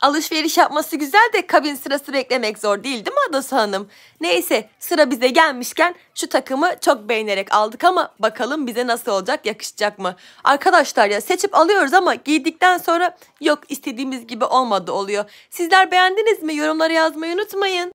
Alışveriş yapması güzel de kabin sırası beklemek zor değil değil mi Adası Hanım? Neyse sıra bize gelmişken şu takımı çok beğenerek aldık ama bakalım bize nasıl olacak yakışacak mı? Arkadaşlar ya seçip alıyoruz ama giydikten sonra yok istediğimiz gibi olmadı oluyor. Sizler beğendiniz mi? Yorumlara yazmayı unutmayın.